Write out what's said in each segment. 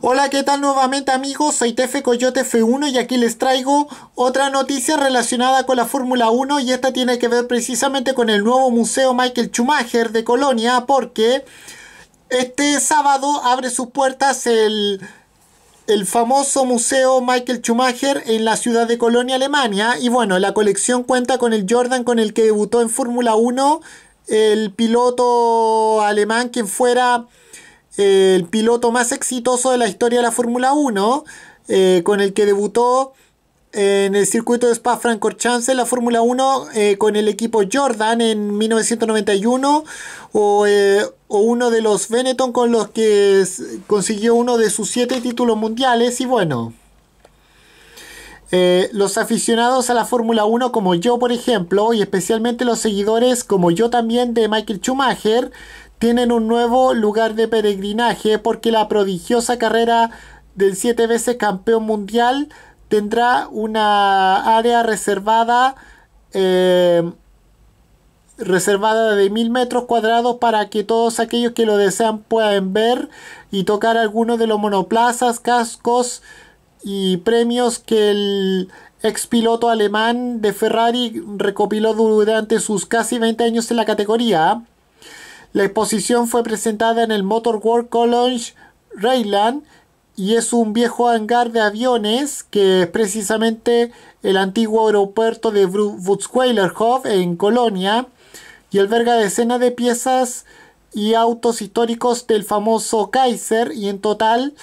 Hola, ¿qué tal nuevamente amigos? Soy Tefe Coyote F1 y aquí les traigo otra noticia relacionada con la Fórmula 1 y esta tiene que ver precisamente con el nuevo Museo Michael Schumacher de Colonia porque este sábado abre sus puertas el el famoso museo Michael Schumacher en la ciudad de Colonia, Alemania. Y bueno, la colección cuenta con el Jordan con el que debutó en Fórmula 1, el piloto alemán quien fuera el piloto más exitoso de la historia de la Fórmula 1, eh, con el que debutó en el circuito de Spa-Francorchamps en la Fórmula 1 eh, con el equipo Jordan en 1991 eh, o, uno de los Benetton con los que consiguió uno de sus siete títulos mundiales y bueno los aficionados a la Fórmula 1 como yo por ejemplo y especialmente los seguidores como yo también de Michael Schumacher tienen un nuevo lugar de peregrinaje porque la prodigiosa carrera del siete veces campeón mundial tendrá una área reservada eh, reservada de mil metros cuadrados para que todos aquellos que lo desean puedan ver y tocar algunos de los monoplazas, cascos y premios que el ex piloto alemán de Ferrari recopiló durante sus casi 20 años en la categoría. La exposición fue presentada en el Motor World College Rayland y es un viejo hangar de aviones que es precisamente el antiguo aeropuerto de Wutzweilerhof en Colonia y alberga decenas de piezas y autos históricos del famoso Kaiser y en total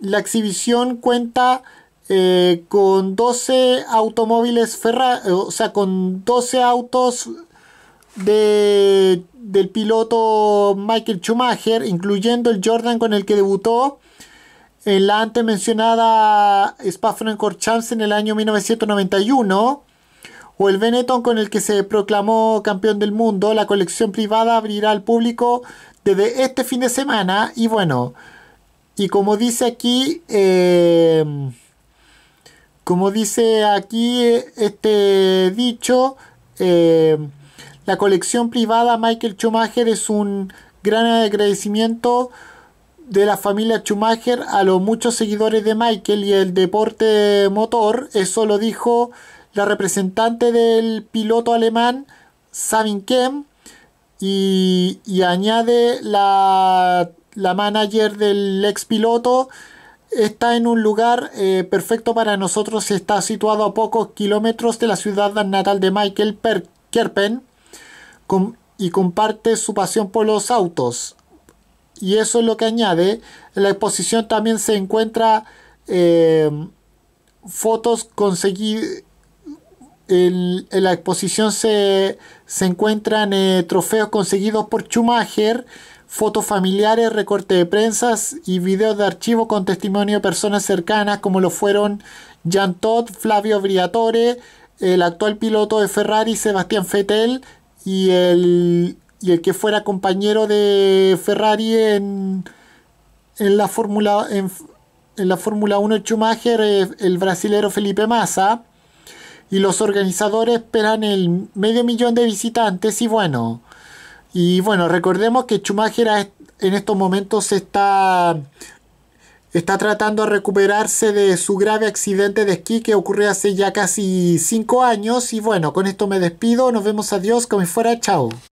la exhibición cuenta eh, con 12 automóviles Ferrari, o sea, con 12 autos de, del piloto Michael Schumacher, incluyendo el Jordan con el que debutó en la antes mencionada Spa-Francorchamps en el año 1991 o el Benetton con el que se proclamó campeón del mundo. La colección privada abrirá al público desde este fin de semana y bueno, y como dice aquí, eh, como dice aquí este dicho, eh, la colección privada Michael Schumacher es un gran agradecimiento de la familia Schumacher a los muchos seguidores de Michael y el deporte motor. Eso lo dijo la representante del piloto alemán Sabin Kem y, añade la, manager del ex piloto. Está en un lugar eh, perfecto para nosotros. Está situado a pocos kilómetros de la ciudad natal de Michael Kerpen y comparte su pasión por los autos. Y eso es lo que añade. En la exposición también se encuentra eh, fotos conseguidas. En, la exposición se, se encuentran eh, trofeos conseguidos por Schumacher, fotos familiares, recortes de prensas y videos de archivo con testimonio de personas cercanas como lo fueron Jan Todd, Flavio Briatore, el actual piloto de Ferrari Sebastián Fettel, y el, el que fuera compañero de Ferrari en, en la Fórmula en, en, la Fórmula 1 Schumacher, el brasilero Felipe Massa. Y los organizadores esperan el medio millón de visitantes y bueno, y bueno, recordemos que Schumacher en estos momentos está está tratando de recuperarse de su grave accidente de esquí que ocurrió hace ya casi 5 años. Y bueno, con esto me despido, nos vemos, adiós, como fuera, chao.